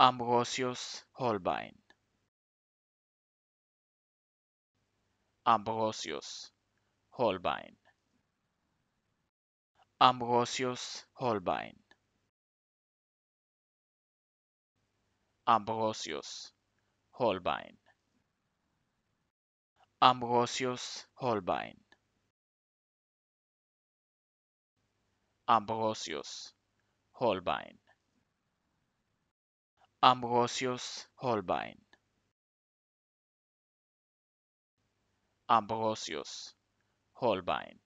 Ambrosius Holbein Ambrosius Holbein Ambrosius Holbein Ambrosius Holbein Ambrosius Holbein Ambrosius Holbein Ambrosius Holbein Ambrosius Holbein